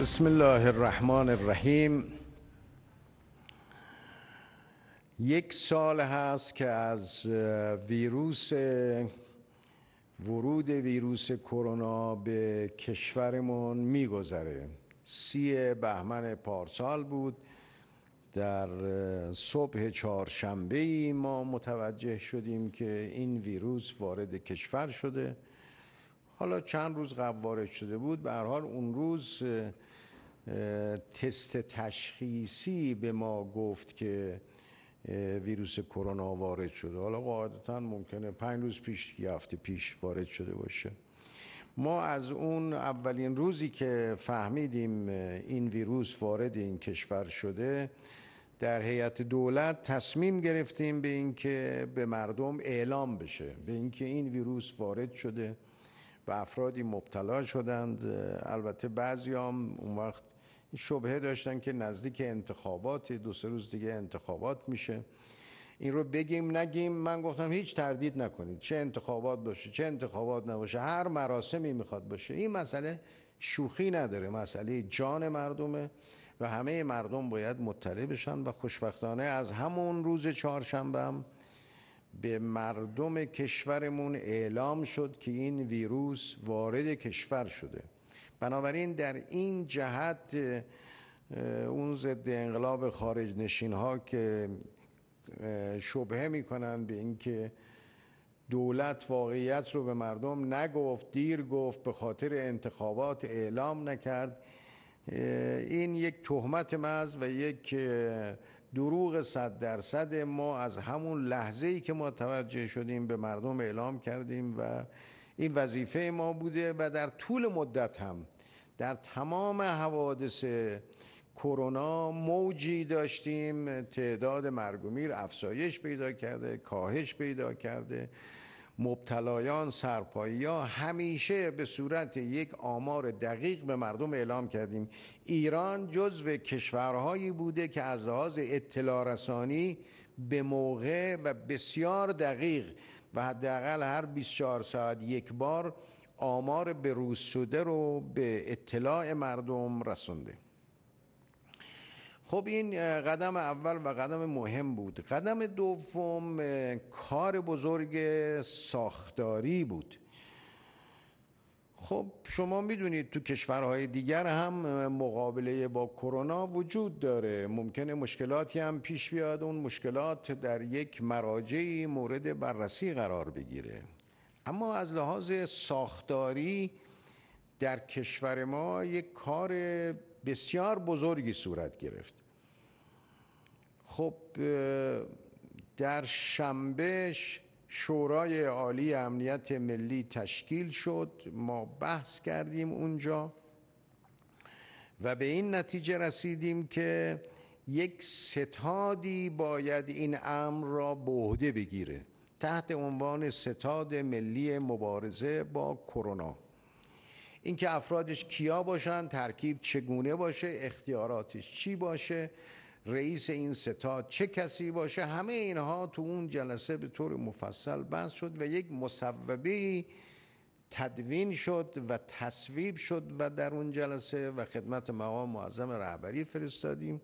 بسم الله الرحمن الرحیم یک سال هست که از ویروس ورود ویروس کرونا به کشورمون میگذره سی بهمن پارسال بود در صبح چهارشنبه ای ما متوجه شدیم که این ویروس وارد کشور شده حالا چند روز قبل وارد شده بود به هر حال اون روز تست تشخیصی به ما گفت که ویروس کرونا وارد شده حالا قاعدتا ممکنه پنج روز پیش یه هفته پیش وارد شده باشه ما از اون اولین روزی که فهمیدیم این ویروس وارد این کشور شده در هیئت دولت تصمیم گرفتیم به اینکه به مردم اعلام بشه به اینکه این ویروس وارد شده و افرادی مبتلا شدند البته بعضی اون وقت شبهه داشتن که نزدیک انتخابات دو سه روز دیگه انتخابات میشه این رو بگیم نگیم من گفتم هیچ تردید نکنید چه انتخابات باشه چه انتخابات نباشه هر مراسمی میخواد باشه این مسئله شوخی نداره مسئله جان مردمه و همه مردم باید مطلع بشن و خوشبختانه از همون روز چهارشنبه هم به مردم کشورمون اعلام شد که این ویروس وارد کشور شده بنابراین در این جهت اون ضد انقلاب خارج نشین ها که شبهه کنند به اینکه دولت واقعیت رو به مردم نگفت دیر گفت به خاطر انتخابات اعلام نکرد این یک تهمت مز و یک دروغ صد درصد ما از همون لحظه ای که ما توجه شدیم به مردم اعلام کردیم و این وظیفه ما بوده و در طول مدت هم در تمام حوادث کرونا موجی داشتیم تعداد مرگومیر افزایش پیدا کرده کاهش پیدا کرده مبتلایان سرپایی ها همیشه به صورت یک آمار دقیق به مردم اعلام کردیم ایران جزو کشورهایی بوده که از لحاظ اطلاع رسانی به موقع و بسیار دقیق و حداقل هر 24 ساعت یک بار آمار بروز شده رو به اطلاع مردم رسونده خب این قدم اول و قدم مهم بود قدم دوم کار بزرگ ساختاری بود خب شما میدونید تو کشورهای دیگر هم مقابله با کرونا وجود داره ممکنه مشکلاتی هم پیش بیاد اون مشکلات در یک مراجعی مورد بررسی قرار بگیره اما از لحاظ ساختاری در کشور ما یک کار بسیار بزرگی صورت گرفت خب در شنبهش شورای عالی امنیت ملی تشکیل شد ما بحث کردیم اونجا و به این نتیجه رسیدیم که یک ستادی باید این امر را به عهده بگیره تحت عنوان ستاد ملی مبارزه با کرونا اینکه افرادش کیا باشن ترکیب چگونه باشه اختیاراتش چی باشه رئیس این ستاد چه کسی باشه همه اینها تو اون جلسه به طور مفصل بحث شد و یک مصوبه تدوین شد و تصویب شد و در اون جلسه و خدمت مقام معظم رهبری فرستادیم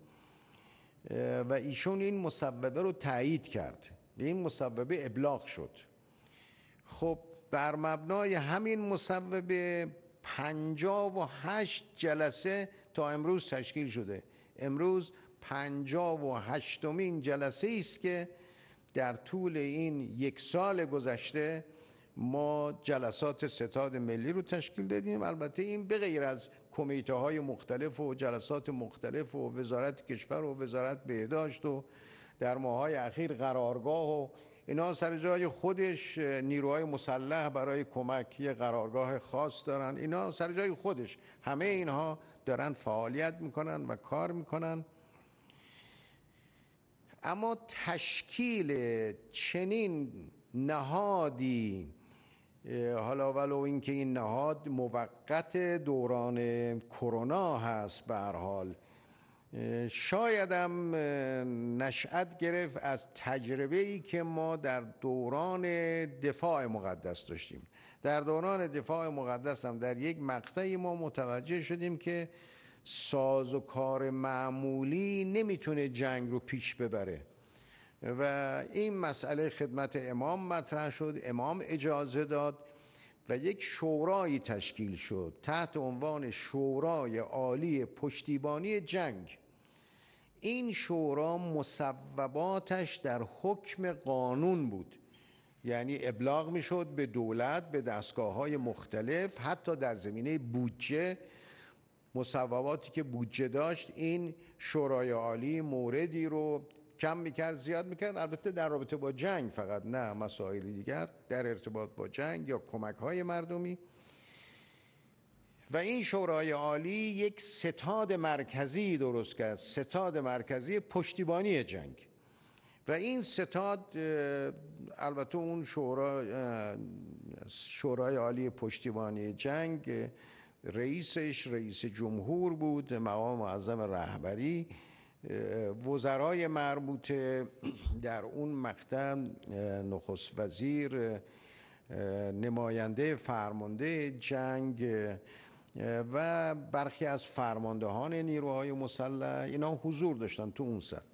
و ایشون این مصوبه رو تایید کرد به این مصوبه ابلاغ شد خب بر مبنای همین مصوبه پنجا و هشت جلسه تا امروز تشکیل شده امروز پنجاب و هشتمین جلسه ای است که در طول این یک سال گذشته ما جلسات ستاد ملی رو تشکیل دادیم البته این بغیر از کمیته های مختلف و جلسات مختلف و وزارت کشور و وزارت بهداشت و در های اخیر قرارگاه و اینا سر جای خودش نیروهای مسلح برای کمک یه قرارگاه خاص دارن اینا سر جای خودش همه اینها دارن فعالیت میکنن و کار میکنن اما تشکیل چنین نهادی حالا ولو اینکه این نهاد موقت دوران کرونا هست به هر حال شاید هم نشأت گرفت از تجربه ای که ما در دوران دفاع مقدس داشتیم در دوران دفاع مقدس هم در یک مقطعی ما متوجه شدیم که ساز و کار معمولی نمیتونه جنگ رو پیش ببره و این مسئله خدمت امام مطرح شد امام اجازه داد و یک شورایی تشکیل شد تحت عنوان شورای عالی پشتیبانی جنگ این شورا مصوباتش در حکم قانون بود یعنی ابلاغ میشد به دولت به دستگاه های مختلف حتی در زمینه بودجه مصوباتی که بودجه داشت این شورای عالی موردی رو کم میکرد زیاد میکرد البته در رابطه با جنگ فقط نه مسائل دیگر در ارتباط با جنگ یا کمک های مردمی و این شورای عالی یک ستاد مرکزی درست کرد ستاد مرکزی پشتیبانی جنگ و این ستاد البته اون شورا شورای عالی پشتیبانی جنگ رئیسش رئیس جمهور بود مقام معظم رهبری وزرای مربوطه در اون مقطع نخست وزیر نماینده فرمانده جنگ و برخی از فرماندهان نیروهای مسلح اینا حضور داشتن تو اون سطح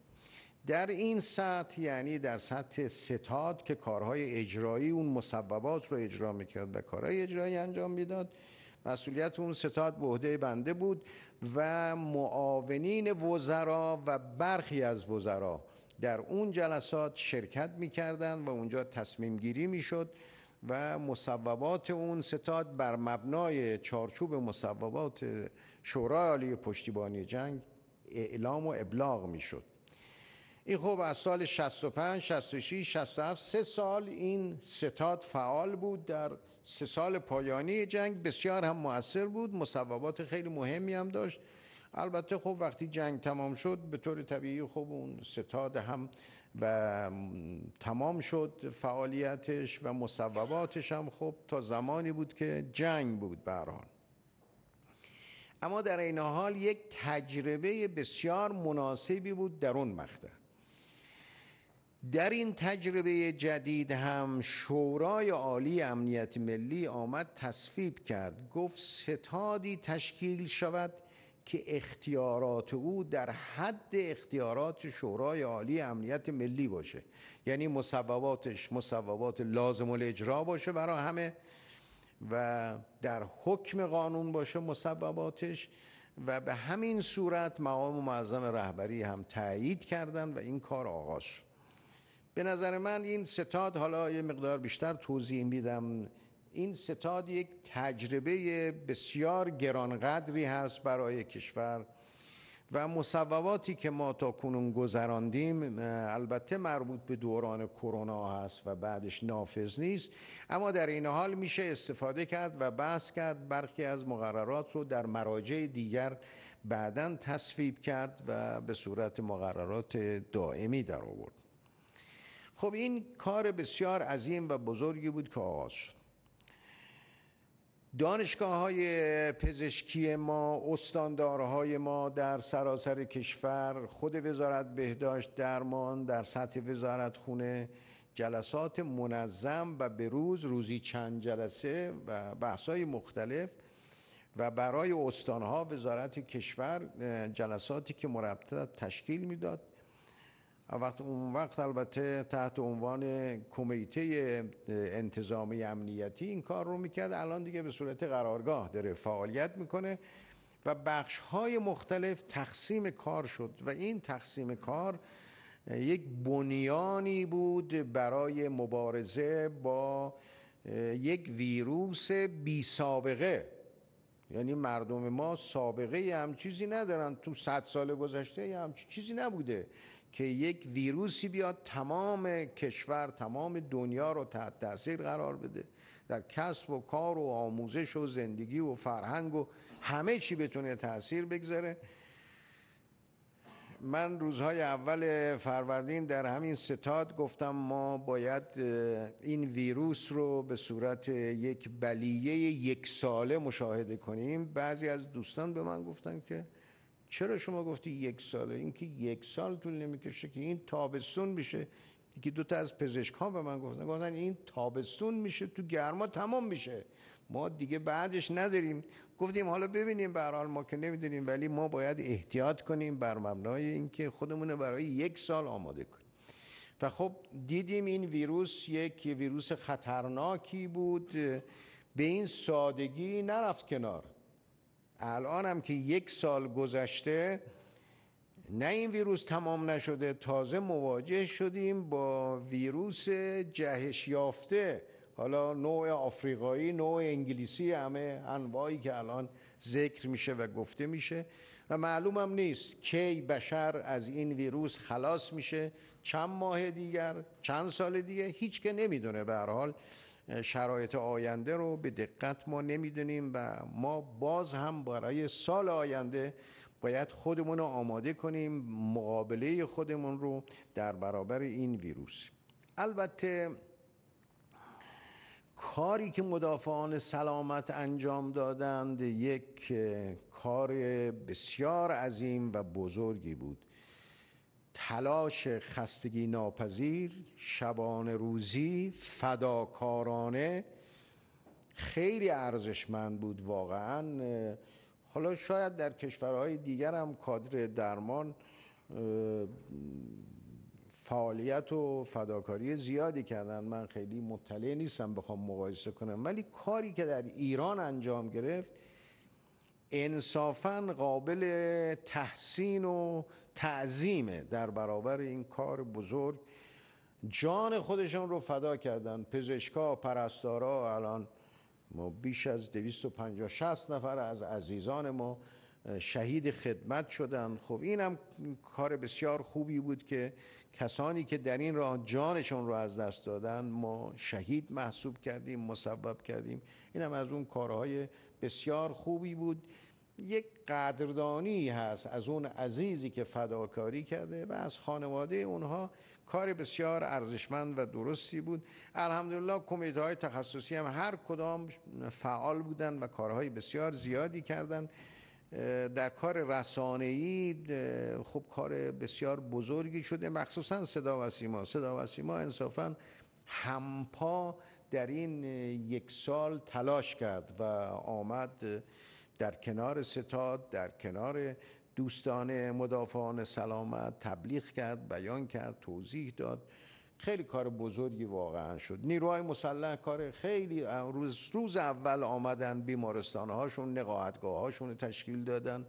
در این سطح یعنی در سطح ستاد که کارهای اجرایی اون مصوبات رو اجرا میکرد و کارهای اجرایی انجام میداد مسئولیت اون ستاد به عهده بنده بود و معاونین وزرا و برخی از وزرا در اون جلسات شرکت میکردند و اونجا تصمیم گیری میشد و مصوبات اون ستاد بر مبنای چارچوب مصوبات شورای عالی پشتیبانی جنگ اعلام و ابلاغ میشد این خب از سال 65 66 67 سه سال این ستاد فعال بود در سه سال پایانی جنگ بسیار هم موثر بود مصوبات خیلی مهمی هم داشت البته خب وقتی جنگ تمام شد به طور طبیعی خب اون ستاد هم و تمام شد فعالیتش و مصوباتش هم خب تا زمانی بود که جنگ بود بران اما در این حال یک تجربه بسیار مناسبی بود در اون مقطع در این تجربه جدید هم شورای عالی امنیت ملی آمد تصفیب کرد گفت ستادی تشکیل شود که اختیارات او در حد اختیارات شورای عالی امنیت ملی باشه یعنی مصوباتش مصوبات لازم الاجرا باشه برای همه و در حکم قانون باشه مصوباتش و به همین صورت مقام معظم رهبری هم تایید کردن و این کار آغاز شد به نظر من این ستاد حالا یه مقدار بیشتر توضیح میدم این ستاد یک تجربه بسیار گرانقدری هست برای کشور و مصوباتی که ما تا کنون گذراندیم البته مربوط به دوران کرونا هست و بعدش نافذ نیست اما در این حال میشه استفاده کرد و بحث کرد برخی از مقررات رو در مراجع دیگر بعدا تصویب کرد و به صورت مقررات دائمی در آورد خب این کار بسیار عظیم و بزرگی بود که آغاز شد دانشگاه های پزشکی ما استاندارهای ما در سراسر کشور خود وزارت بهداشت درمان در سطح وزارت خونه جلسات منظم و به روز روزی چند جلسه و های مختلف و برای استانها وزارت کشور جلساتی که مرتب تشکیل میداد وقت اون وقت البته تحت عنوان کمیته انتظامی امنیتی این کار رو میکرد الان دیگه به صورت قرارگاه داره فعالیت میکنه و بخش های مختلف تقسیم کار شد و این تقسیم کار یک بنیانی بود برای مبارزه با یک ویروس بی سابقه یعنی مردم ما سابقه هم چیزی ندارن تو صد سال گذشته هم چیزی نبوده که یک ویروسی بیاد تمام کشور تمام دنیا رو تحت تاثیر قرار بده در کسب و کار و آموزش و زندگی و فرهنگ و همه چی بتونه تاثیر بگذاره من روزهای اول فروردین در همین ستاد گفتم ما باید این ویروس رو به صورت یک بلیه یک ساله مشاهده کنیم بعضی از دوستان به من گفتن که چرا شما گفتی یک ساله اینکه یک سال طول نمیکشه که این تابستون میشه که دو تا از پزشکان به من گفتن گفتن این تابستون میشه تو گرما تمام میشه ما دیگه بعدش نداریم گفتیم حالا ببینیم به ما که نمیدونیم ولی ما باید احتیاط کنیم بر مبنای اینکه خودمون برای یک سال آماده کنیم و خب دیدیم این ویروس یک ویروس خطرناکی بود به این سادگی نرفت کنار الان هم که یک سال گذشته نه این ویروس تمام نشده تازه مواجه شدیم با ویروس جهش یافته حالا نوع آفریقایی نوع انگلیسی همه انواعی که الان ذکر میشه و گفته میشه و معلومم نیست کی بشر از این ویروس خلاص میشه چند ماه دیگر چند سال دیگه هیچ که نمیدونه به هر حال شرایط آینده رو به دقت ما نمیدونیم و ما باز هم برای سال آینده باید خودمون رو آماده کنیم مقابله خودمون رو در برابر این ویروس البته کاری که مدافعان سلامت انجام دادند یک کار بسیار عظیم و بزرگی بود تلاش خستگی ناپذیر شبان روزی فداکارانه خیلی ارزشمند بود واقعا حالا شاید در کشورهای دیگر هم کادر درمان فعالیت و فداکاری زیادی کردن من خیلی مطلع نیستم بخوام مقایسه کنم ولی کاری که در ایران انجام گرفت انصافا قابل تحسین و تعظیم در برابر این کار بزرگ جان خودشان رو فدا کردن پزشکا پرستارا الان ما بیش از 250 60 نفر از عزیزان ما شهید خدمت شدن خب این هم کار بسیار خوبی بود که کسانی که در این راه جانشون رو از دست دادن ما شهید محسوب کردیم مسبب کردیم این هم از اون کارهای بسیار خوبی بود یک قدردانی هست از اون عزیزی که فداکاری کرده و از خانواده اونها کار بسیار ارزشمند و درستی بود الحمدلله کمیته های تخصصی هم هر کدام فعال بودن و کارهای بسیار زیادی کردند در کار رسانه‌ای خب کار بسیار بزرگی شده مخصوصا صدا و سیما صدا و سیما انصافا همپا در این یک سال تلاش کرد و آمد در کنار ستاد در کنار دوستان مدافعان سلامت تبلیغ کرد بیان کرد توضیح داد خیلی کار بزرگی واقعا شد نیروهای مسلح کار خیلی روز, روز اول آمدن بیمارستانهاشون هاشون تشکیل دادن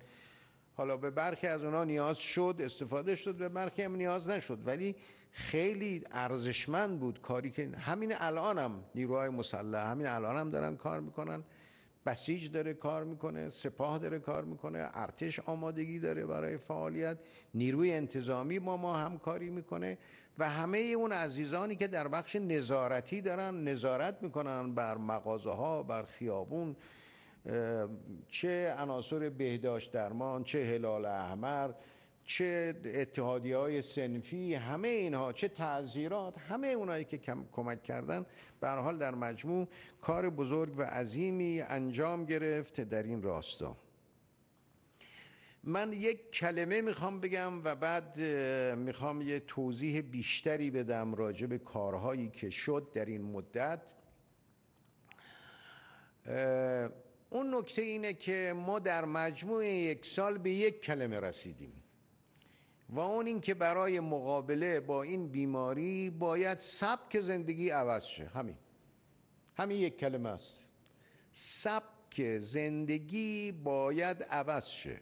حالا به برخی از اونها نیاز شد استفاده شد به برخی هم نیاز نشد ولی خیلی ارزشمند بود کاری که همین الان هم نیروهای مسلح همین الان هم دارن کار میکنن بسیج داره کار میکنه سپاه داره کار میکنه ارتش آمادگی داره برای فعالیت نیروی انتظامی با ما همکاری میکنه و همه اون عزیزانی که در بخش نظارتی دارن نظارت میکنن بر مغازه ها بر خیابون چه عناصر بهداشت درمان چه هلال احمر چه اتحادی های سنفی همه اینها چه تعذیرات همه اونایی که کمک کردن به حال در مجموع کار بزرگ و عظیمی انجام گرفت در این راستا من یک کلمه میخوام بگم و بعد میخوام یه توضیح بیشتری بدم راجع به کارهایی که شد در این مدت اون نکته اینه که ما در مجموع یک سال به یک کلمه رسیدیم و اون این که برای مقابله با این بیماری باید سبک زندگی عوض شه همین همین یک کلمه است سبک زندگی باید عوض شه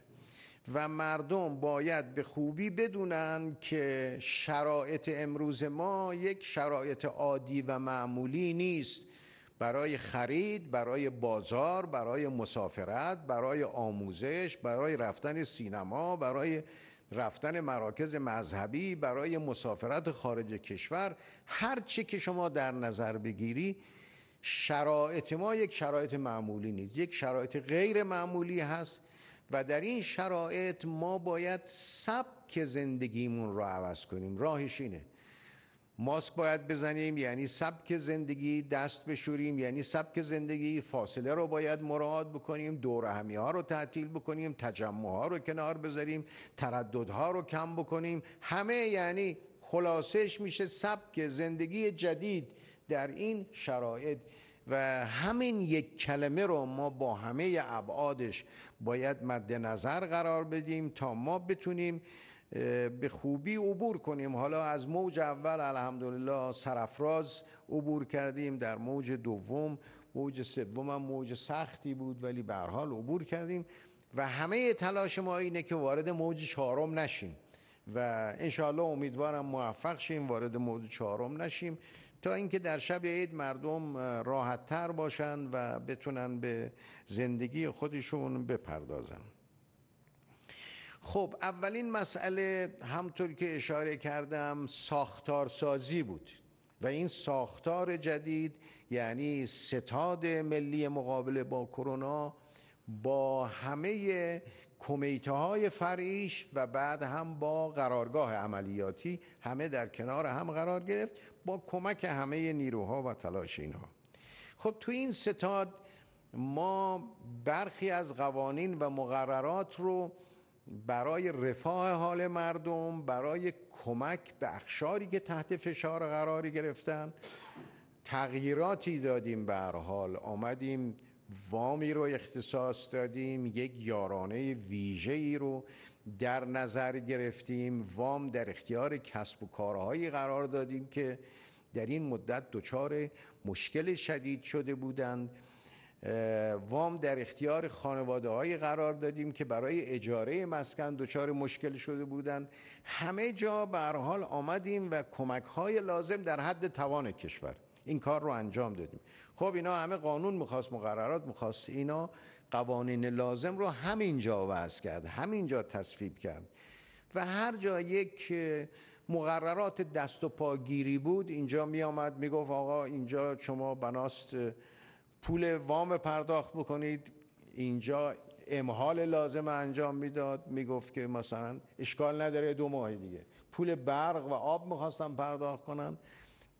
و مردم باید به خوبی بدونن که شرایط امروز ما یک شرایط عادی و معمولی نیست برای خرید، برای بازار، برای مسافرت، برای آموزش، برای رفتن سینما، برای رفتن مراکز مذهبی برای مسافرت خارج کشور هر چه که شما در نظر بگیری شرایط ما یک شرایط معمولی نیست یک شرایط غیر معمولی هست و در این شرایط ما باید سبک زندگیمون رو عوض کنیم راهش اینه ماسک باید بزنیم یعنی سبک زندگی دست بشوریم یعنی سبک زندگی فاصله رو باید مراعات بکنیم دور ها رو تعطیل بکنیم تجمع ها رو کنار بذاریم تردد ها رو کم بکنیم همه یعنی خلاصش میشه سبک زندگی جدید در این شرایط و همین یک کلمه رو ما با همه ابعادش باید مد نظر قرار بدیم تا ما بتونیم به خوبی عبور کنیم حالا از موج اول الحمدلله سرفراز عبور کردیم در موج دوم موج سوم هم موج سختی بود ولی به حال عبور کردیم و همه تلاش ما اینه که وارد موج چهارم نشیم و انشاءالله امیدوارم موفق شیم وارد موج چهارم نشیم تا اینکه در شب عید مردم راحت تر باشن و بتونن به زندگی خودشون بپردازن خب اولین مسئله همطور که اشاره کردم ساختارسازی بود و این ساختار جدید یعنی ستاد ملی مقابله با کرونا با همه کمیته های فرعیش و بعد هم با قرارگاه عملیاتی همه در کنار هم قرار گرفت با کمک همه نیروها و تلاش اینها خب تو این ستاد ما برخی از قوانین و مقررات رو برای رفاه حال مردم برای کمک به اخشاری که تحت فشار قراری گرفتن تغییراتی دادیم به حال آمدیم وامی رو اختصاص دادیم یک یارانه ویژه ای رو در نظر گرفتیم وام در اختیار کسب و کارهایی قرار دادیم که در این مدت دچار مشکل شدید شده بودند وام در اختیار خانواده های قرار دادیم که برای اجاره مسکن دچار مشکل شده بودند همه جا به حال آمدیم و کمک های لازم در حد توان کشور این کار رو انجام دادیم خب اینا همه قانون میخواست مقررات میخواست اینا قوانین لازم رو همینجا وضع کرد همینجا تصفیب کرد و هر جا یک مقررات دست و پاگیری بود اینجا می میگفت آقا اینجا شما بناست پول وام پرداخت بکنید اینجا امحال لازم انجام میداد میگفت که مثلا اشکال نداره دو ماه دیگه پول برق و آب میخواستم پرداخت کنن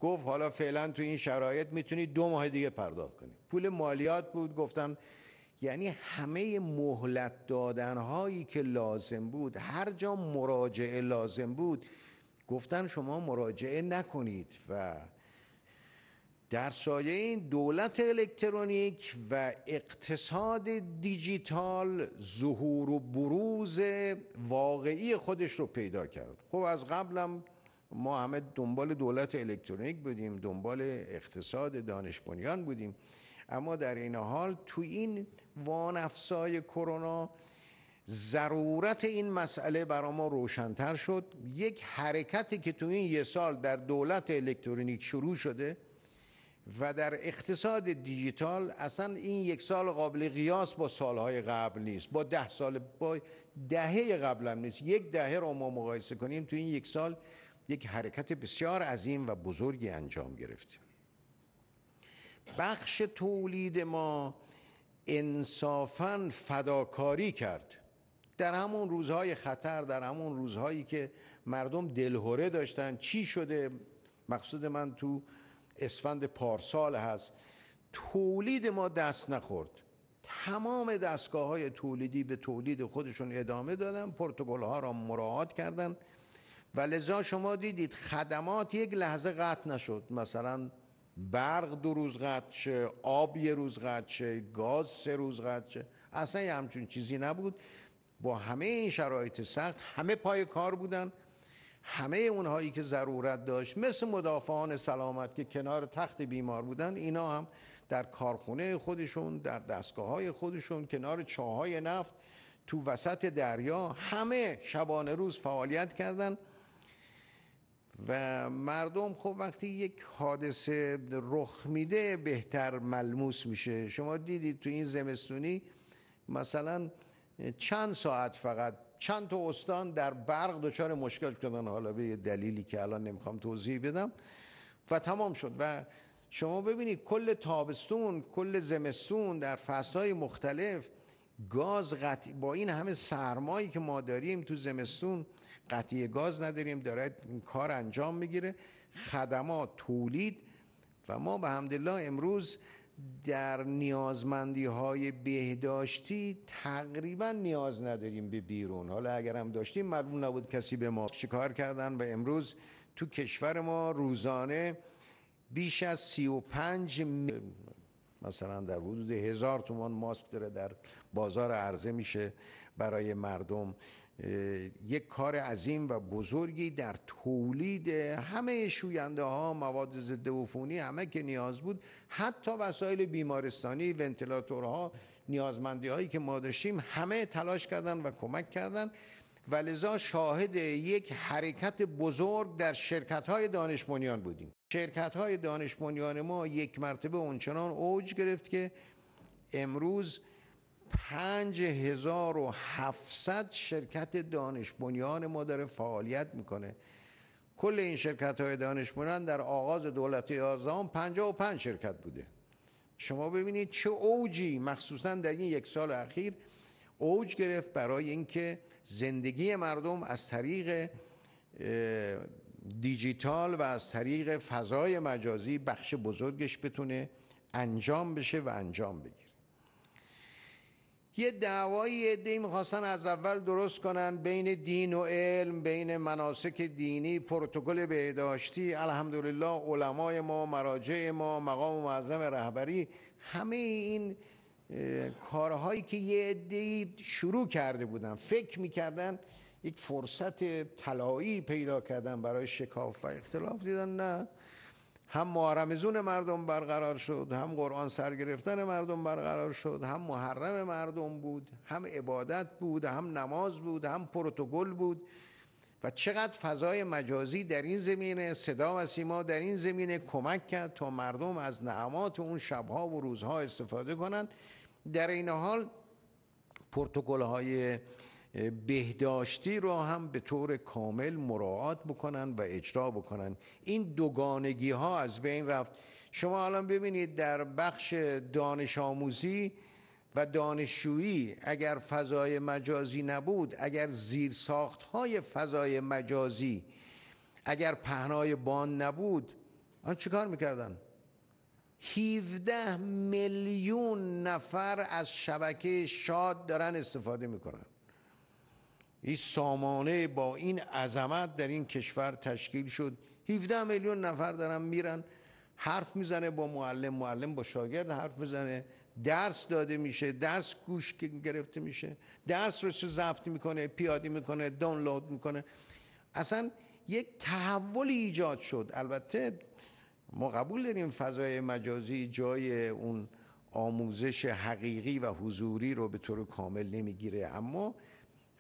گفت حالا فعلا تو این شرایط میتونید دو ماه دیگه پرداخت کنید پول مالیات بود گفتن یعنی همه مهلت دادن هایی که لازم بود هر جا مراجعه لازم بود گفتن شما مراجعه نکنید و در سایه این دولت الکترونیک و اقتصاد دیجیتال ظهور و بروز واقعی خودش رو پیدا کرد خب از قبلم ما همه دنبال دولت الکترونیک بودیم دنبال اقتصاد دانش بنیان بودیم اما در این حال تو این وانفسای کرونا ضرورت این مسئله برای ما روشنتر شد یک حرکتی که تو این یه سال در دولت الکترونیک شروع شده و در اقتصاد دیجیتال اصلا این یک سال قابل قیاس با سالهای قبل نیست با ده سال با دهه قبل نیست یک دهه رو ما مقایسه کنیم تو این یک سال یک حرکت بسیار عظیم و بزرگی انجام گرفتیم بخش تولید ما انصافا فداکاری کرد در همون روزهای خطر در همون روزهایی که مردم دلهوره داشتن چی شده مقصود من تو اسفند پارسال هست تولید ما دست نخورد تمام دستگاه های تولیدی به تولید خودشون ادامه دادن پروتکل ها را مراعات کردن و لذا شما دیدید خدمات یک لحظه قطع نشد مثلا برق دو روز قطع شه آب یه روز قطع شه گاز سه روز قطع شه اصلا یه همچون چیزی نبود با همه این شرایط سخت همه پای کار بودن همه اونهایی که ضرورت داشت مثل مدافعان سلامت که کنار تخت بیمار بودن اینا هم در کارخونه خودشون در دستگاه های خودشون کنار های نفت تو وسط دریا همه شبانه روز فعالیت کردند و مردم خب وقتی یک حادثه رخ میده بهتر ملموس میشه شما دیدید تو این زمستونی مثلا چند ساعت فقط چند تا استان در برق دچار مشکل شدن حالا به یه دلیلی که الان نمیخوام توضیح بدم و تمام شد و شما ببینید کل تابستون کل زمستون در فصلهای مختلف گاز با این همه سرمایی که ما داریم تو زمستون قطعی گاز نداریم داره کار انجام میگیره خدمات تولید و ما به همدلله امروز در نیازمندی های بهداشتی تقریبا نیاز نداریم به بیرون حالا اگر هم داشتیم معلوم نبود کسی به ما شکار کردن و امروز تو کشور ما روزانه بیش از 35 مثلا در حدود هزار تومان ماسک داره در بازار عرضه میشه برای مردم یک کار عظیم و بزرگی در تولید همه شوینده ها مواد ضد عفونی همه که نیاز بود حتی وسایل بیمارستانی ونتیلاتورها نیازمندی هایی که ما داشتیم همه تلاش کردن و کمک کردن و لذا شاهد یک حرکت بزرگ در شرکت های دانش بودیم شرکت های دانش ما یک مرتبه اونچنان اوج گرفت که امروز 5700 شرکت دانش بنیان ما داره فعالیت میکنه کل این شرکت های دانش بنیان در آغاز دولت و 55 شرکت بوده شما ببینید چه اوجی مخصوصا در این یک سال اخیر اوج گرفت برای اینکه زندگی مردم از طریق دیجیتال و از طریق فضای مجازی بخش بزرگش بتونه انجام بشه و انجام بگیره یه دعوایی عده میخواستن از اول درست کنن بین دین و علم بین مناسک دینی پروتکل بهداشتی الحمدلله علمای ما مراجع ما مقام معظم رهبری همه این کارهایی که یه عده شروع کرده بودن فکر میکردن یک فرصت طلایی پیدا کردن برای شکاف و اختلاف دیدن نه هم محرمزون مردم برقرار شد هم قرآن سرگرفتن مردم برقرار شد هم محرم مردم بود هم عبادت بود هم نماز بود هم پروتکل بود و چقدر فضای مجازی در این زمینه صدا و سیما در این زمینه کمک کرد تا مردم از نعمات اون شبها و روزها استفاده کنند در این حال پروتکل های بهداشتی را هم به طور کامل مراعات بکنن و اجرا بکنن این دوگانگی ها از بین رفت شما الان ببینید در بخش دانش آموزی و دانشجویی اگر فضای مجازی نبود اگر زیر ساخت های فضای مجازی اگر پهنای بان نبود آن چیکار میکردن؟ 17 میلیون نفر از شبکه شاد دارن استفاده میکنن این سامانه با این عظمت در این کشور تشکیل شد 17 میلیون نفر دارن میرن حرف میزنه با معلم معلم با شاگرد حرف میزنه درس داده میشه درس گوش گرفته میشه درس رو زفتی میکنه پیاده میکنه دانلود میکنه اصلا یک تحول ایجاد شد البته ما قبول داریم فضای مجازی جای اون آموزش حقیقی و حضوری رو به طور کامل نمیگیره اما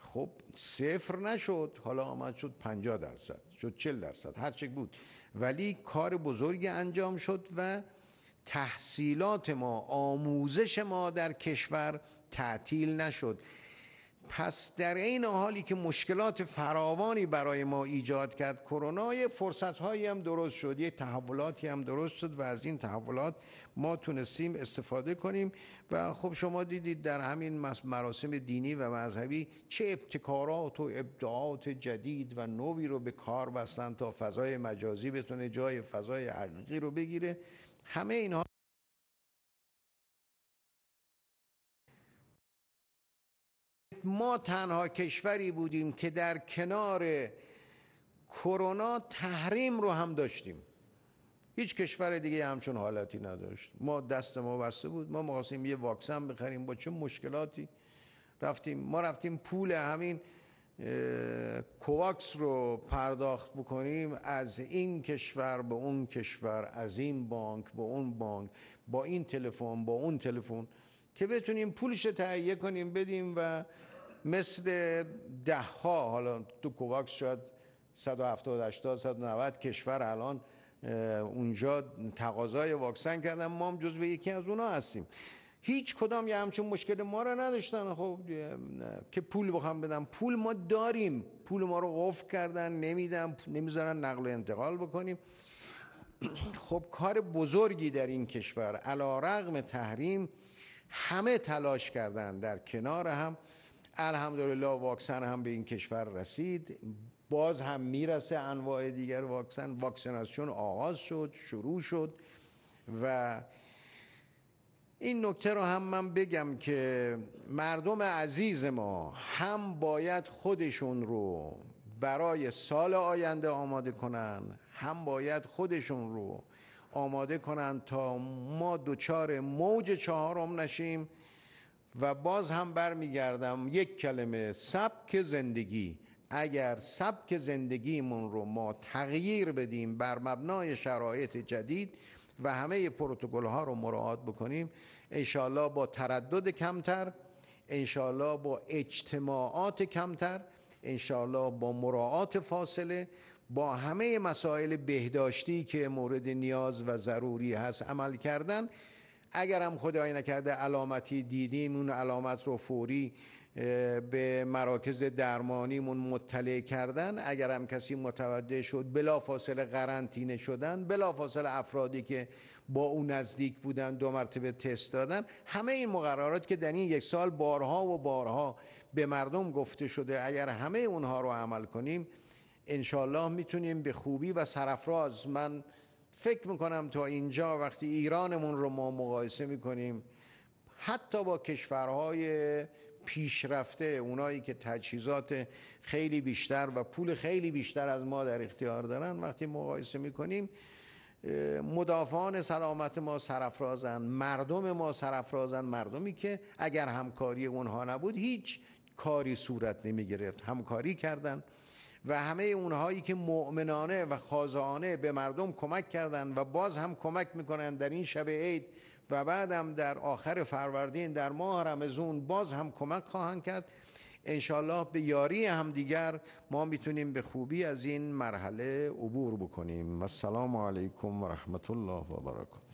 خب صفر نشد حالا آمد شد 50 درصد شد 40 درصد هر بود ولی کار بزرگی انجام شد و تحصیلات ما آموزش ما در کشور تعطیل نشد پس در این حالی که مشکلات فراوانی برای ما ایجاد کرد کرونا یه فرصت هم درست شد یه تحولاتی هم درست شد و از این تحولات ما تونستیم استفاده کنیم و خب شما دیدید در همین مراسم دینی و مذهبی چه ابتکارات و ابداعات جدید و نوی رو به کار بستن تا فضای مجازی بتونه جای فضای حقیقی رو بگیره همه اینها ما تنها کشوری بودیم که در کنار کرونا تحریم رو هم داشتیم هیچ کشور دیگه همچون حالتی نداشت ما دست ما بسته بود ما مقاسیم یه واکسن بخریم با چه مشکلاتی رفتیم ما رفتیم پول همین کوواکس رو پرداخت بکنیم از این کشور به اون کشور از این بانک به اون بانک با این تلفن با اون تلفن که بتونیم پولش تهیه کنیم بدیم و مثل ده ها حالا تو کوواکس شاید 170 80 190 کشور الان اونجا تقاضای واکسن کردن ما هم جزو یکی از اونها هستیم هیچ کدام یه همچون مشکل ما رو نداشتن خب که پول بخوام بدم پول ما داریم پول ما رو قفل کردن نمیدم نمیذارن نقل و انتقال بکنیم خب کار بزرگی در این کشور علا رغم تحریم همه تلاش کردن در کنار هم الحمدلله واکسن هم به این کشور رسید باز هم میرسه انواع دیگر واکسن واکسیناسیون آغاز شد شروع شد و این نکته رو هم من بگم که مردم عزیز ما هم باید خودشون رو برای سال آینده آماده کنن هم باید خودشون رو آماده کنن تا ما دوچار موج چهارم نشیم و باز هم برمیگردم یک کلمه سبک زندگی اگر سبک زندگیمون رو ما تغییر بدیم بر مبنای شرایط جدید و همه پروتکل ها رو مراعات بکنیم انشاءالله با تردد کمتر انشاءالله با اجتماعات کمتر انشاءالله با مراعات فاصله با همه مسائل بهداشتی که مورد نیاز و ضروری هست عمل کردن اگر هم خدای نکرده علامتی دیدیم اون علامت رو فوری به مراکز درمانیمون مطلع کردن هم کسی متوجه شد بلافاصله قرنطینه شدن بلافاصله افرادی که با او نزدیک بودن دو مرتبه تست دادن همه این مقررات که در این یک سال بارها و بارها به مردم گفته شده اگر همه اونها رو عمل کنیم انشالله میتونیم به خوبی و سرفراز من فکر میکنم تا اینجا وقتی ایرانمون رو ما مقایسه میکنیم حتی با کشورهای پیشرفته اونایی که تجهیزات خیلی بیشتر و پول خیلی بیشتر از ما در اختیار دارن وقتی مقایسه میکنیم مدافعان سلامت ما سرفرازن مردم ما سرفرازن مردمی که اگر همکاری اونها نبود هیچ کاری صورت نمی گرفت همکاری کردند و همه اونهایی که مؤمنانه و خازانه به مردم کمک کردند و باز هم کمک میکنند در این شب عید و بعدم در آخر فروردین در ماه رمزون باز هم کمک خواهند کرد انشالله به یاری همدیگر ما میتونیم به خوبی از این مرحله عبور بکنیم و السلام علیکم و رحمت الله و برکاته